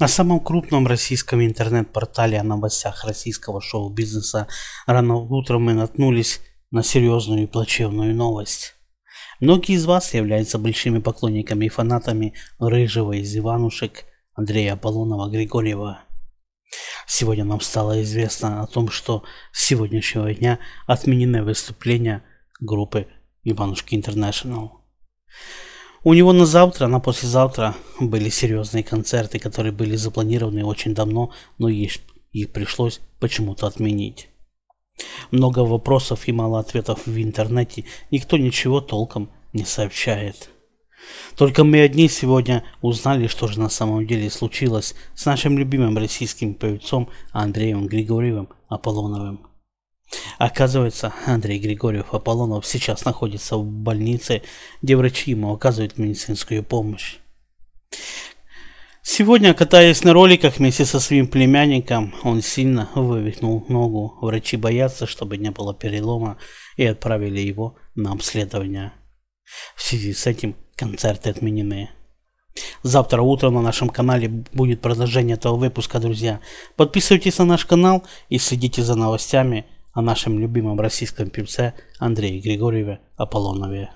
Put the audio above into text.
На самом крупном российском интернет-портале о новостях российского шоу-бизнеса рано утром мы наткнулись на серьезную и плачевную новость. Многие из вас являются большими поклонниками и фанатами Рыжего из Иванушек Андрея Аполлонова Григорьева. Сегодня нам стало известно о том, что с сегодняшнего дня отменены выступления группы Иванушки Интернешнл. У него на завтра, на послезавтра были серьезные концерты, которые были запланированы очень давно, но их, их пришлось почему-то отменить. Много вопросов и мало ответов в интернете, никто ничего толком не сообщает. Только мы одни сегодня узнали, что же на самом деле случилось с нашим любимым российским певцом Андреем Григорьевым Аполлоновым. Оказывается, Андрей Григорьев Аполлонов сейчас находится в больнице, где врачи ему оказывают медицинскую помощь. Сегодня, катаясь на роликах вместе со своим племянником, он сильно вывихнул ногу. Врачи боятся, чтобы не было перелома, и отправили его на обследование. В связи с этим концерты отменены. Завтра утром на нашем канале будет продолжение этого выпуска, друзья. Подписывайтесь на наш канал и следите за новостями – о нашем любимом российском певце Андрее Григорьеве Аполлонове.